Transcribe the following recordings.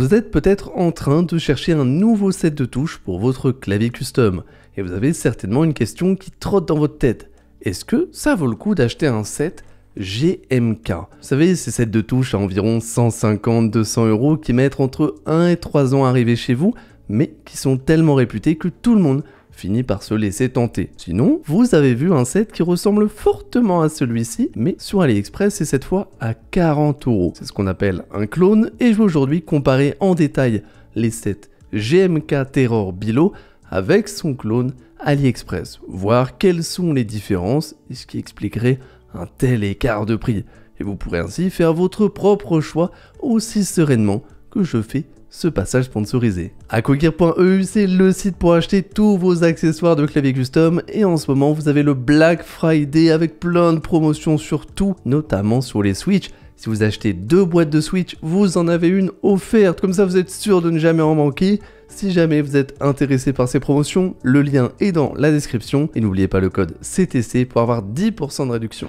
Vous êtes peut-être en train de chercher un nouveau set de touches pour votre clavier custom, et vous avez certainement une question qui trotte dans votre tête. Est-ce que ça vaut le coup d'acheter un set GMK. Vous savez, ces sets de touches à environ 150-200 euros qui mettent entre 1 et 3 ans à arriver chez vous, mais qui sont tellement réputés que tout le monde fini par se laisser tenter. Sinon, vous avez vu un set qui ressemble fortement à celui-ci, mais sur AliExpress et cette fois à 40 euros. C'est ce qu'on appelle un clone et je vais aujourd'hui comparer en détail les sets GMK Terror Bilo avec son clone AliExpress, voir quelles sont les différences et ce qui expliquerait un tel écart de prix. Et vous pourrez ainsi faire votre propre choix aussi sereinement que je fais ce passage sponsorisé. Aquagear.eu, c'est le site pour acheter tous vos accessoires de clavier custom et en ce moment vous avez le Black Friday avec plein de promotions sur tout, notamment sur les Switch. Si vous achetez deux boîtes de Switch, vous en avez une offerte, comme ça vous êtes sûr de ne jamais en manquer. Si jamais vous êtes intéressé par ces promotions, le lien est dans la description et n'oubliez pas le code CTC pour avoir 10% de réduction.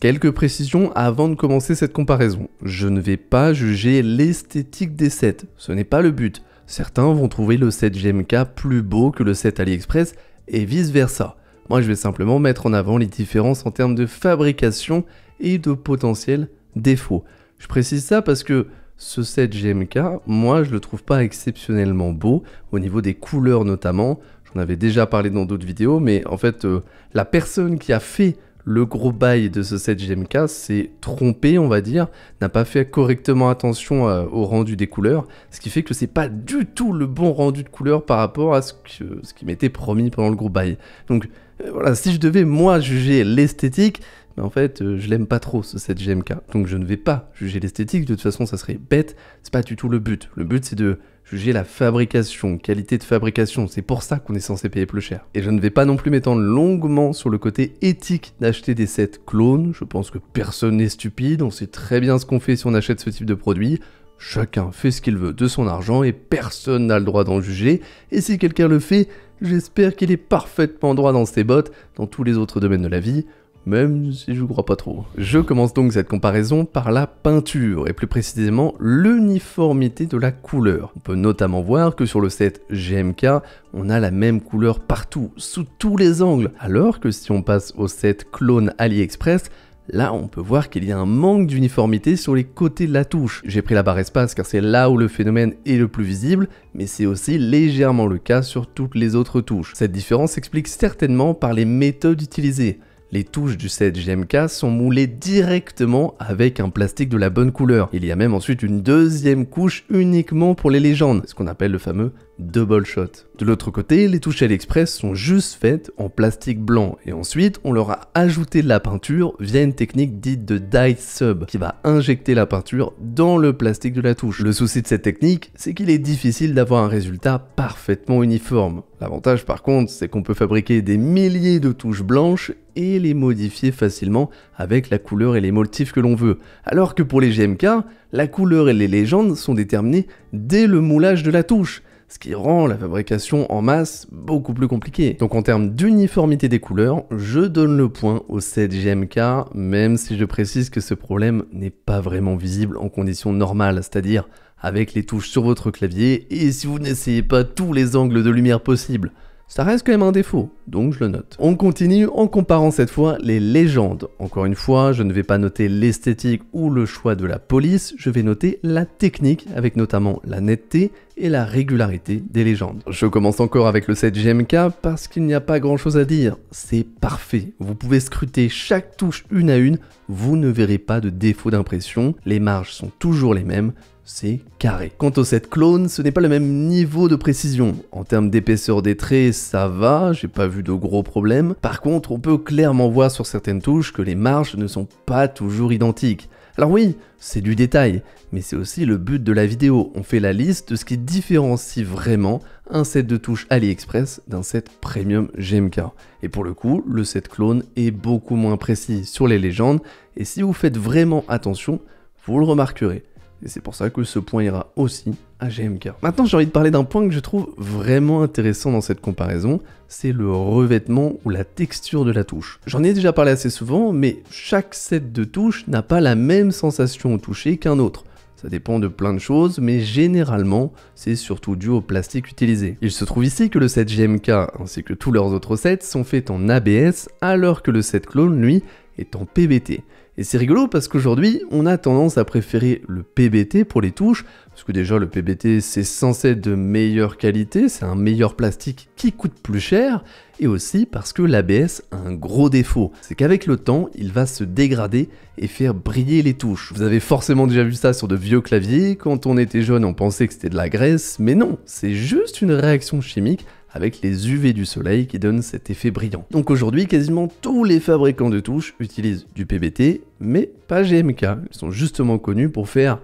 Quelques précisions avant de commencer cette comparaison. Je ne vais pas juger l'esthétique des sets, ce n'est pas le but. Certains vont trouver le set GMK plus beau que le set AliExpress et vice versa. Moi je vais simplement mettre en avant les différences en termes de fabrication et de potentiels défauts. Je précise ça parce que ce set GMK, moi je le trouve pas exceptionnellement beau, au niveau des couleurs notamment. J'en avais déjà parlé dans d'autres vidéos, mais en fait euh, la personne qui a fait le gros bail de ce 7GMK, s'est trompé, on va dire, n'a pas fait correctement attention euh, au rendu des couleurs, ce qui fait que c'est pas du tout le bon rendu de couleurs par rapport à ce, que, qui m'était promis pendant le gros bail. Donc euh, voilà, si je devais moi juger l'esthétique, en fait, euh, je l'aime pas trop, ce cette GMK. Donc je ne vais pas juger l'esthétique, de toute façon, ça serait bête, c'est pas du tout le but. Le but, c'est de juger la fabrication, qualité de fabrication, c'est pour ça qu'on est censé payer plus cher. Et je ne vais pas non plus m'étendre longuement sur le côté éthique d'acheter des sets clones, je pense que personne n'est stupide, on sait très bien ce qu'on fait si on achète ce type de produit, chacun fait ce qu'il veut de son argent et personne n'a le droit d'en juger, et si quelqu'un le fait, j'espère qu'il est parfaitement droit dans ses bottes, dans tous les autres domaines de la vie, même si je crois pas trop. Je commence donc cette comparaison par la peinture, et plus précisément l'uniformité de la couleur. On peut notamment voir que sur le set GMK, on a la même couleur partout, sous tous les angles, alors que si on passe au set clone AliExpress, Là, on peut voir qu'il y a un manque d'uniformité sur les côtés de la touche. J'ai pris la barre espace car c'est là où le phénomène est le plus visible, mais c'est aussi légèrement le cas sur toutes les autres touches. Cette différence s'explique certainement par les méthodes utilisées. Les touches du 7 GMK sont moulées directement avec un plastique de la bonne couleur. Il y a même ensuite une deuxième couche uniquement pour les légendes, ce qu'on appelle le fameux double shot. De l'autre côté, les touches AliExpress sont juste faites en plastique blanc et ensuite on leur a ajouté de la peinture via une technique dite de dye sub qui va injecter la peinture dans le plastique de la touche. Le souci de cette technique, c'est qu'il est difficile d'avoir un résultat parfaitement uniforme. L'avantage par contre, c'est qu'on peut fabriquer des milliers de touches blanches et les modifier facilement avec la couleur et les motifs que l'on veut. Alors que pour les GMK, la couleur et les légendes sont déterminées dès le moulage de la touche ce qui rend la fabrication en masse beaucoup plus compliquée. Donc en termes d'uniformité des couleurs, je donne le point au 7 GMK, même si je précise que ce problème n'est pas vraiment visible en conditions normales, c'est-à-dire avec les touches sur votre clavier et si vous n'essayez pas tous les angles de lumière possibles. Ça reste quand même un défaut, donc je le note. On continue en comparant cette fois les légendes. Encore une fois, je ne vais pas noter l'esthétique ou le choix de la police, je vais noter la technique, avec notamment la netteté et la régularité des légendes. Je commence encore avec le 7 GMK parce qu'il n'y a pas grand chose à dire. C'est parfait. Vous pouvez scruter chaque touche une à une, vous ne verrez pas de défaut d'impression, les marges sont toujours les mêmes, c'est carré. Quant au set clone, ce n'est pas le même niveau de précision. En termes d'épaisseur des traits, ça va, j'ai pas vu de gros problèmes. Par contre, on peut clairement voir sur certaines touches que les marges ne sont pas toujours identiques. Alors oui, c'est du détail, mais c'est aussi le but de la vidéo. On fait la liste de ce qui différencie vraiment un set de touches AliExpress d'un set Premium GMK. Et pour le coup, le set clone est beaucoup moins précis sur les légendes, et si vous faites vraiment attention, vous le remarquerez. Et c'est pour ça que ce point ira aussi à GMK. Maintenant, j'ai envie de parler d'un point que je trouve vraiment intéressant dans cette comparaison, c'est le revêtement ou la texture de la touche. J'en ai déjà parlé assez souvent, mais chaque set de touche n'a pas la même sensation au toucher qu'un autre. Ça dépend de plein de choses, mais généralement, c'est surtout dû au plastique utilisé. Il se trouve ici que le set GMK ainsi que tous leurs autres sets sont faits en ABS, alors que le set Clone, lui, est en PBT. Et c'est rigolo parce qu'aujourd'hui, on a tendance à préférer le PBT pour les touches, parce que déjà le PBT c'est censé être de meilleure qualité, c'est un meilleur plastique qui coûte plus cher, et aussi parce que l'ABS a un gros défaut, c'est qu'avec le temps, il va se dégrader et faire briller les touches. Vous avez forcément déjà vu ça sur de vieux claviers, quand on était jeune on pensait que c'était de la graisse, mais non, c'est juste une réaction chimique avec les UV du soleil qui donnent cet effet brillant. Donc aujourd'hui, quasiment tous les fabricants de touches utilisent du PBT, mais pas GMK. Ils sont justement connus pour faire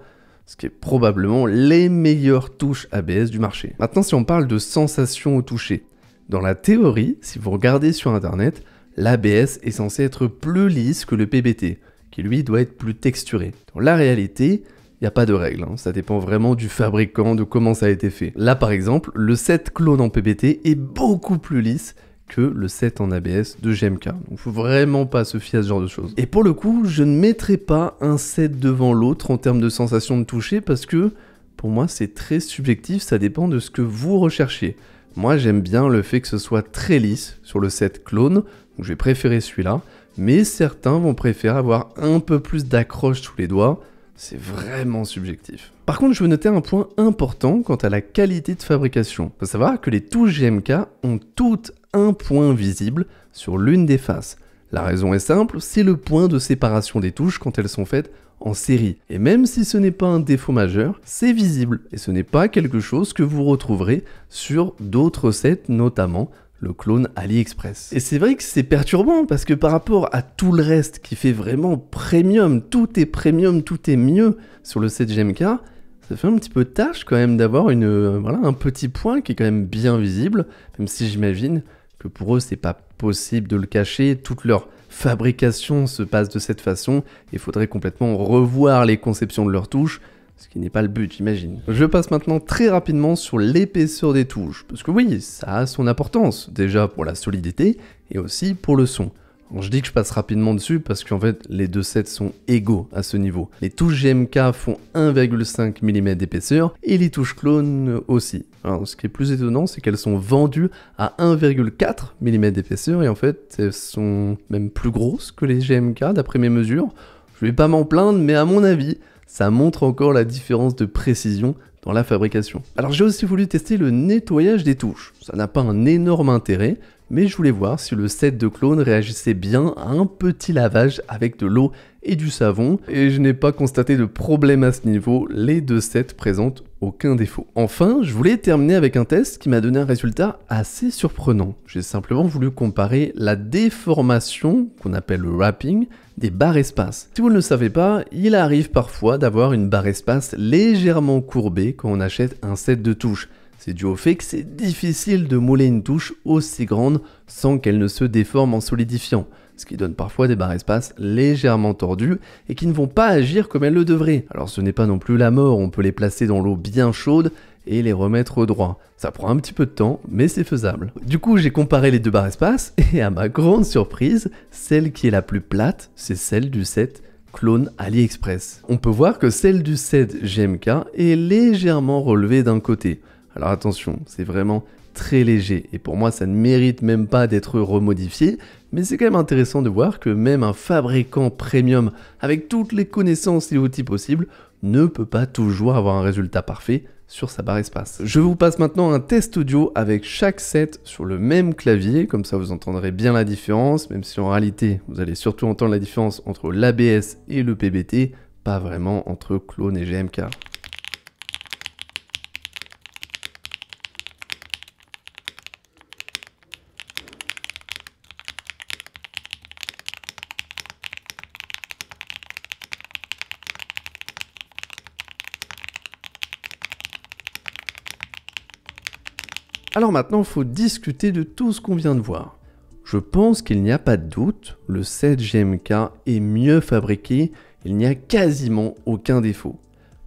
ce qui est probablement les meilleures touches ABS du marché. Maintenant, si on parle de sensation au toucher, dans la théorie, si vous regardez sur internet, l'ABS est censé être plus lisse que le PBT, qui lui doit être plus texturé. Dans la réalité, il n'y a pas de règle, hein. ça dépend vraiment du fabricant, de comment ça a été fait. Là par exemple, le set clone en PBT est beaucoup plus lisse que le set en ABS de GMK. Donc faut vraiment pas se fier à ce genre de choses. Et pour le coup, je ne mettrai pas un set devant l'autre en termes de sensation de toucher parce que pour moi c'est très subjectif, ça dépend de ce que vous recherchez. Moi j'aime bien le fait que ce soit très lisse sur le set clone, donc je vais préférer celui-là, mais certains vont préférer avoir un peu plus d'accroche sous les doigts c'est vraiment subjectif. Par contre, je veux noter un point important quant à la qualité de fabrication. Il faut savoir que les touches GMK ont toutes un point visible sur l'une des faces. La raison est simple, c'est le point de séparation des touches quand elles sont faites en série. Et même si ce n'est pas un défaut majeur, c'est visible et ce n'est pas quelque chose que vous retrouverez sur d'autres sets, notamment le clone AliExpress. Et c'est vrai que c'est perturbant parce que par rapport à tout le reste qui fait vraiment premium, tout est premium, tout est mieux sur le 7 GMK, ça fait un petit peu tâche quand même d'avoir une euh, voilà un petit point qui est quand même bien visible, même si j'imagine que pour eux c'est pas possible de le cacher, toute leur fabrication se passe de cette façon, il faudrait complètement revoir les conceptions de leurs touches ce qui n'est pas le but, j'imagine. Je passe maintenant très rapidement sur l'épaisseur des touches, parce que oui, ça a son importance, déjà pour la solidité et aussi pour le son. je dis que je passe rapidement dessus parce qu'en fait les deux sets sont égaux à ce niveau. Les touches GMK font 1,5 mm d'épaisseur et les touches clones aussi. Alors ce qui est plus étonnant c'est qu'elles sont vendues à 1,4 mm d'épaisseur et en fait elles sont même plus grosses que les GMK d'après mes mesures. Je vais pas m'en plaindre mais à mon avis ça montre encore la différence de précision dans la fabrication. Alors j'ai aussi voulu tester le nettoyage des touches. Ça n'a pas un énorme intérêt, mais je voulais voir si le set de clones réagissait bien à un petit lavage avec de l'eau et du savon, et je n'ai pas constaté de problème à ce niveau, les deux sets présentent aucun défaut. Enfin, je voulais terminer avec un test qui m'a donné un résultat assez surprenant. J'ai simplement voulu comparer la déformation, qu'on appelle le wrapping, des barres espaces. Si vous ne le savez pas, il arrive parfois d'avoir une barre espace légèrement courbée quand on achète un set de touches. C'est dû au fait que c'est difficile de mouler une touche aussi grande sans qu'elle ne se déforme en solidifiant, ce qui donne parfois des barres espaces légèrement tordues et qui ne vont pas agir comme elles le devraient. Alors ce n'est pas non plus la mort, on peut les placer dans l'eau bien chaude et les remettre au droit. Ça prend un petit peu de temps, mais c'est faisable. Du coup, j'ai comparé les deux barres espace, et à ma grande surprise, celle qui est la plus plate, c'est celle du set clone AliExpress. On peut voir que celle du set GMK est légèrement relevée d'un côté. Alors attention, c'est vraiment très léger, et pour moi ça ne mérite même pas d'être remodifié, mais c'est quand même intéressant de voir que même un fabricant premium avec toutes les connaissances et outils possibles ne peut pas toujours avoir un résultat parfait sur sa barre espace. Je vous passe maintenant un test audio avec chaque set sur le même clavier, comme ça vous entendrez bien la différence, même si en réalité vous allez surtout entendre la différence entre l'ABS et le PBT, pas vraiment entre clone et GMK. Alors maintenant, il faut discuter de tout ce qu'on vient de voir. Je pense qu'il n'y a pas de doute, le 7 GMK est mieux fabriqué, il n'y a quasiment aucun défaut.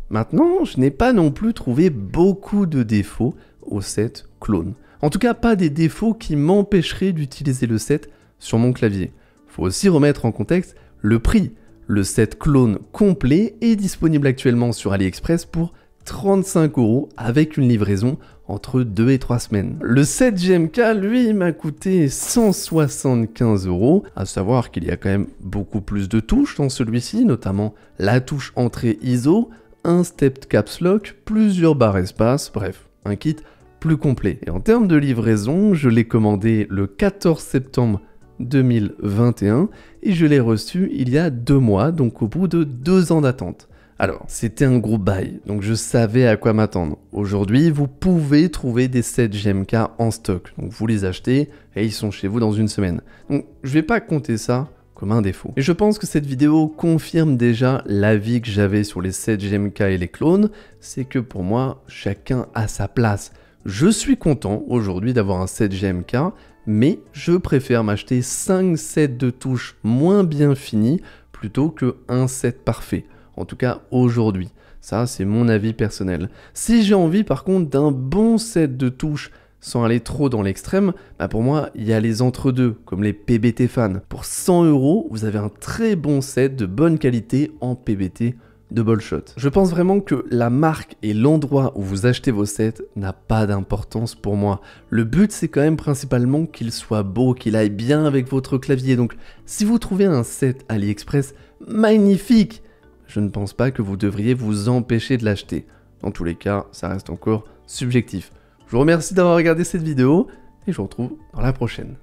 Maintenant, je n'ai pas non plus trouvé beaucoup de défauts au 7 clone. En tout cas, pas des défauts qui m'empêcheraient d'utiliser le 7 sur mon clavier. Faut aussi remettre en contexte le prix. Le 7 clone complet est disponible actuellement sur AliExpress pour 35 euros avec une livraison entre 2 et 3 semaines. Le 7 gmk lui, m'a coûté 175 euros, à savoir qu'il y a quand même beaucoup plus de touches dans celui-ci, notamment la touche entrée ISO, un step caps lock, plusieurs barres espace, bref, un kit plus complet. Et en termes de livraison, je l'ai commandé le 14 septembre 2021 et je l'ai reçu il y a deux mois, donc au bout de deux ans d'attente. Alors, c'était un gros bail, donc je savais à quoi m'attendre. Aujourd'hui, vous pouvez trouver des 7 GMK en stock. Donc vous les achetez et ils sont chez vous dans une semaine. Donc je vais pas compter ça comme un défaut. Et je pense que cette vidéo confirme déjà l'avis que j'avais sur les 7 GMK et les clones, c'est que pour moi, chacun a sa place. Je suis content aujourd'hui d'avoir un 7 GMK, mais je préfère m'acheter 5 sets de touches moins bien finis plutôt que un set parfait en tout cas aujourd'hui. Ça, c'est mon avis personnel. Si j'ai envie par contre d'un bon set de touches sans aller trop dans l'extrême, bah, pour moi, il y a les entre-deux, comme les PBT fans. Pour 100 euros, vous avez un très bon set de bonne qualité en PBT de bullshot. Je pense vraiment que la marque et l'endroit où vous achetez vos sets n'a pas d'importance pour moi. Le but, c'est quand même principalement qu'il soit beau, qu'il aille bien avec votre clavier. Donc, si vous trouvez un set AliExpress magnifique, je ne pense pas que vous devriez vous empêcher de l'acheter. Dans tous les cas, ça reste encore subjectif. Je vous remercie d'avoir regardé cette vidéo et je vous retrouve dans la prochaine.